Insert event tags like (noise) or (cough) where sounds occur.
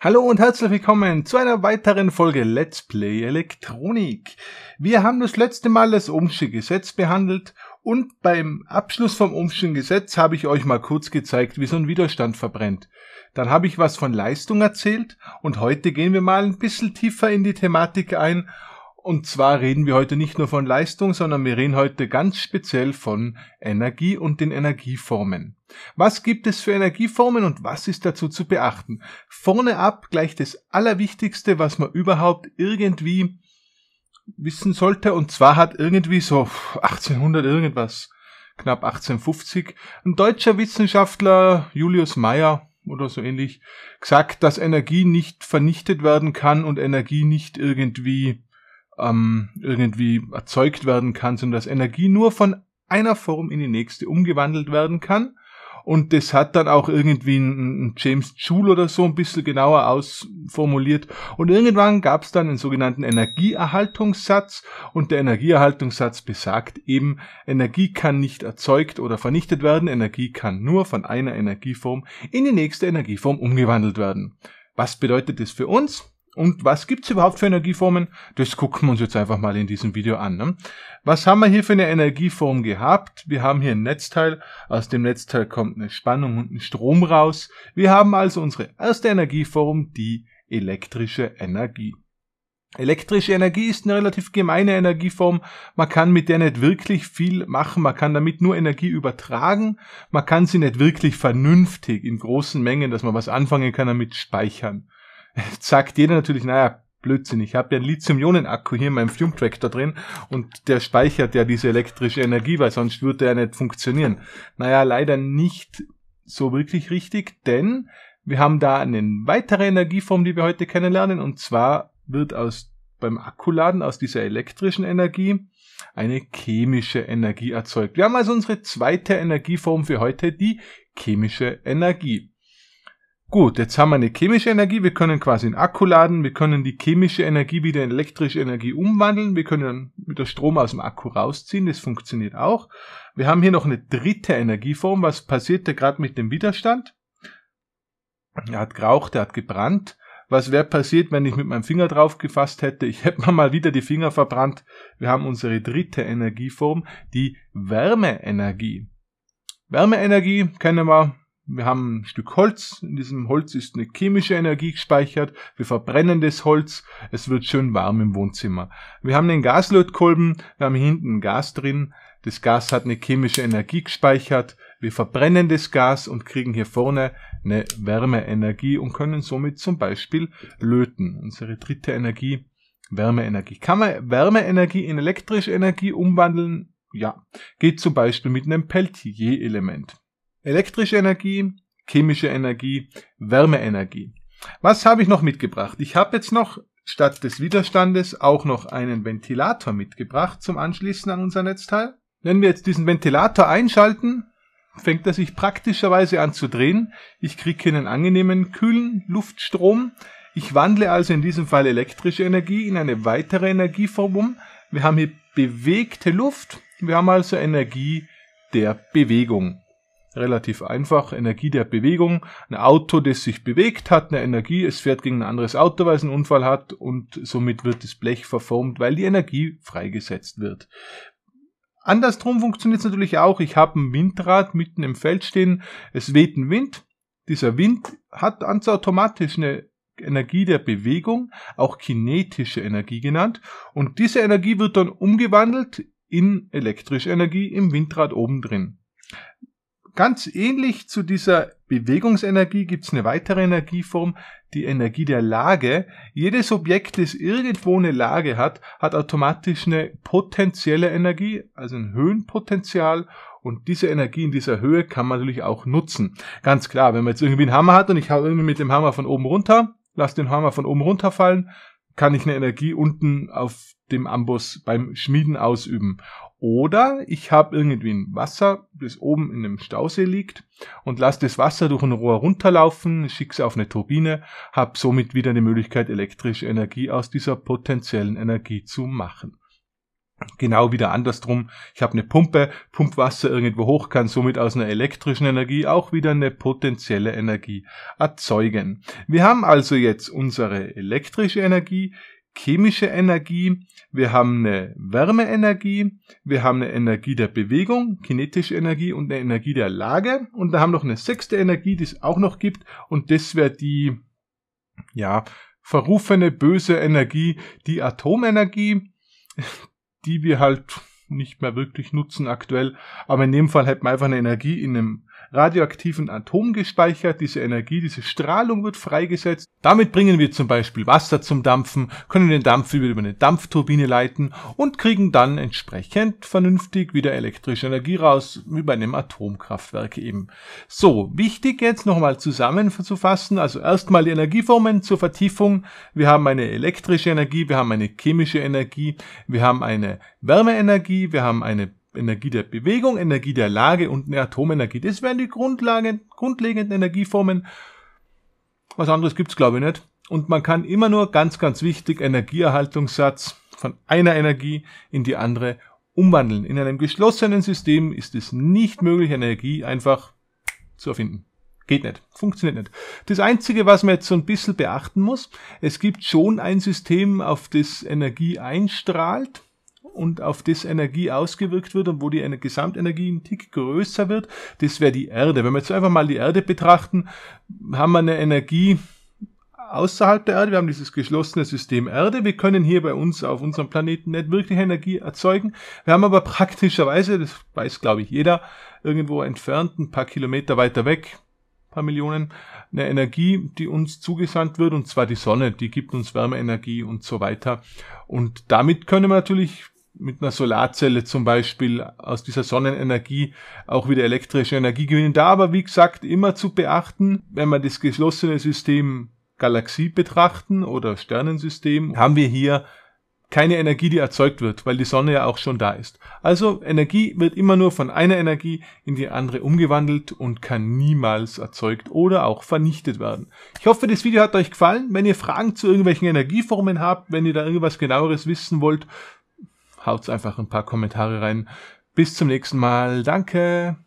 Hallo und herzlich willkommen zu einer weiteren Folge Let's Play Elektronik. Wir haben das letzte Mal das Ohmsche Gesetz behandelt und beim Abschluss vom Ohmschen Gesetz habe ich euch mal kurz gezeigt, wie so ein Widerstand verbrennt. Dann habe ich was von Leistung erzählt und heute gehen wir mal ein bisschen tiefer in die Thematik ein und zwar reden wir heute nicht nur von Leistung, sondern wir reden heute ganz speziell von Energie und den Energieformen. Was gibt es für Energieformen und was ist dazu zu beachten? Vorne ab gleich das Allerwichtigste, was man überhaupt irgendwie wissen sollte. Und zwar hat irgendwie so 1800 irgendwas, knapp 1850, ein deutscher Wissenschaftler Julius Meyer oder so ähnlich gesagt, dass Energie nicht vernichtet werden kann und Energie nicht irgendwie ähm, irgendwie erzeugt werden kann, sondern dass Energie nur von einer Form in die nächste umgewandelt werden kann. Und das hat dann auch irgendwie ein, James Joule oder so ein bisschen genauer ausformuliert. Und irgendwann gab es dann einen sogenannten Energieerhaltungssatz. Und der Energieerhaltungssatz besagt eben, Energie kann nicht erzeugt oder vernichtet werden. Energie kann nur von einer Energieform in die nächste Energieform umgewandelt werden. Was bedeutet das für uns? Und was gibt's überhaupt für Energieformen? Das gucken wir uns jetzt einfach mal in diesem Video an. Ne? Was haben wir hier für eine Energieform gehabt? Wir haben hier ein Netzteil. Aus dem Netzteil kommt eine Spannung und ein Strom raus. Wir haben also unsere erste Energieform, die elektrische Energie. Elektrische Energie ist eine relativ gemeine Energieform. Man kann mit der nicht wirklich viel machen. Man kann damit nur Energie übertragen. Man kann sie nicht wirklich vernünftig in großen Mengen, dass man was anfangen kann, damit speichern. (laughs) sagt jeder natürlich, naja, Blödsinn. Ich habe ja einen Lithium-Ionen-Akku hier in meinem Fume Tractor drin und der speichert ja diese elektrische Energie, weil sonst würde er nicht funktionieren. Naja, leider nicht so wirklich richtig, denn wir haben da eine weitere Energieform, die wir heute kennenlernen und zwar wird aus beim Akkuladen aus dieser elektrischen Energie eine chemische Energie erzeugt. Wir haben also unsere zweite Energieform für heute, die chemische Energie. Gut, jetzt haben wir eine chemische Energie, wir können quasi einen Akku laden, wir können die chemische Energie wieder in elektrische Energie umwandeln, wir können mit der Strom aus dem Akku rausziehen, das funktioniert auch. Wir haben hier noch eine dritte Energieform, was passiert da gerade mit dem Widerstand? Er hat geraucht, er hat gebrannt. Was wäre passiert, wenn ich mit meinem Finger drauf gefasst hätte? Ich hätte mir mal wieder die Finger verbrannt. Wir haben unsere dritte Energieform, die Wärmeenergie. Wärmeenergie kennen wir wir haben ein Stück Holz. In diesem Holz ist eine chemische Energie gespeichert. Wir verbrennen das Holz. Es wird schön warm im Wohnzimmer. Wir haben den Gaslötkolben. Wir haben hinten Gas drin. Das Gas hat eine chemische Energie gespeichert. Wir verbrennen das Gas und kriegen hier vorne eine Wärmeenergie und können somit zum Beispiel löten. Unsere dritte Energie, Wärmeenergie. Kann man Wärmeenergie in elektrische Energie umwandeln? Ja. Geht zum Beispiel mit einem Peltier-Element elektrische Energie, chemische Energie, Wärmeenergie. Was habe ich noch mitgebracht? Ich habe jetzt noch statt des Widerstandes auch noch einen Ventilator mitgebracht zum Anschließen an unser Netzteil. Wenn wir jetzt diesen Ventilator einschalten, fängt er sich praktischerweise an zu drehen. Ich kriege hier einen angenehmen, kühlen Luftstrom. Ich wandle also in diesem Fall elektrische Energie in eine weitere Energieform um. Wir haben hier bewegte Luft. Wir haben also Energie der Bewegung relativ einfach. Energie der Bewegung. Ein Auto, das sich bewegt, hat eine Energie. Es fährt gegen ein anderes Auto, weil es einen Unfall hat und somit wird das Blech verformt, weil die Energie freigesetzt wird. Andersrum funktioniert es natürlich auch. Ich habe ein Windrad mitten im Feld stehen. Es weht ein Wind. Dieser Wind hat ganz automatisch eine Energie der Bewegung, auch kinetische Energie genannt. Und diese Energie wird dann umgewandelt in elektrische Energie im Windrad oben drin ganz ähnlich zu dieser Bewegungsenergie gibt es eine weitere Energieform, die Energie der Lage. Jedes Objekt, das irgendwo eine Lage hat, hat automatisch eine potenzielle Energie, also ein Höhenpotenzial. Und diese Energie in dieser Höhe kann man natürlich auch nutzen. Ganz klar, wenn man jetzt irgendwie einen Hammer hat und ich hau irgendwie mit dem Hammer von oben runter, lasse den Hammer von oben runterfallen, kann ich eine Energie unten auf dem Amboss beim Schmieden ausüben. Oder ich habe irgendwie ein Wasser, das oben in einem Stausee liegt und lasse das Wasser durch ein Rohr runterlaufen, schicke es auf eine Turbine, habe somit wieder eine Möglichkeit, elektrische Energie aus dieser potenziellen Energie zu machen. Genau wieder andersrum. Ich habe eine Pumpe, pump Wasser irgendwo hoch, kann somit aus einer elektrischen Energie auch wieder eine potenzielle Energie erzeugen. Wir haben also jetzt unsere elektrische Energie, chemische Energie, wir haben eine Wärmeenergie, wir haben eine Energie der Bewegung, kinetische Energie und eine Energie der Lage und da haben wir noch eine sechste Energie, die es auch noch gibt und das wäre die, ja, verrufene böse Energie, die Atomenergie, die wir halt nicht mehr wirklich nutzen aktuell, aber in dem Fall hätten wir einfach eine Energie in einem radioaktiven Atom gespeichert. Diese Energie, diese Strahlung wird freigesetzt. Damit bringen wir zum Beispiel Wasser zum Dampfen, können den Dampf über eine Dampfturbine leiten und kriegen dann entsprechend vernünftig wieder elektrische Energie raus, wie bei einem Atomkraftwerk eben. So, wichtig jetzt nochmal zusammenzufassen. Also erstmal die Energieformen zur Vertiefung. Wir haben eine elektrische Energie, wir haben eine chemische Energie, wir haben eine Wärmeenergie, wir haben eine Energie der Bewegung, Energie der Lage und eine Atomenergie. Das wären die Grundlagen, grundlegenden Energieformen. Was anderes gibt es, glaube ich, nicht. Und man kann immer nur ganz, ganz wichtig Energieerhaltungssatz von einer Energie in die andere umwandeln. In einem geschlossenen System ist es nicht möglich, Energie einfach zu erfinden. Geht nicht. Funktioniert nicht. Das Einzige, was man jetzt so ein bisschen beachten muss, es gibt schon ein System, auf das Energie einstrahlt und auf das Energie ausgewirkt wird und wo die Gesamtenergie ein Tick größer wird, das wäre die Erde. Wenn wir jetzt einfach mal die Erde betrachten, haben wir eine Energie, außerhalb der Erde. Wir haben dieses geschlossene System Erde. Wir können hier bei uns auf unserem Planeten nicht wirklich Energie erzeugen. Wir haben aber praktischerweise, das weiß glaube ich jeder, irgendwo entfernt, ein paar Kilometer weiter weg, paar Millionen, eine Energie, die uns zugesandt wird, und zwar die Sonne, die gibt uns Wärmeenergie und so weiter. Und damit können wir natürlich mit einer Solarzelle zum Beispiel aus dieser Sonnenenergie auch wieder elektrische Energie gewinnen. Da aber, wie gesagt, immer zu beachten, wenn man das geschlossene System Galaxie betrachten oder Sternensystem, haben wir hier keine Energie, die erzeugt wird, weil die Sonne ja auch schon da ist. Also Energie wird immer nur von einer Energie in die andere umgewandelt und kann niemals erzeugt oder auch vernichtet werden. Ich hoffe, das Video hat euch gefallen. Wenn ihr Fragen zu irgendwelchen Energieformen habt, wenn ihr da irgendwas genaueres wissen wollt, haut einfach ein paar Kommentare rein. Bis zum nächsten Mal. Danke.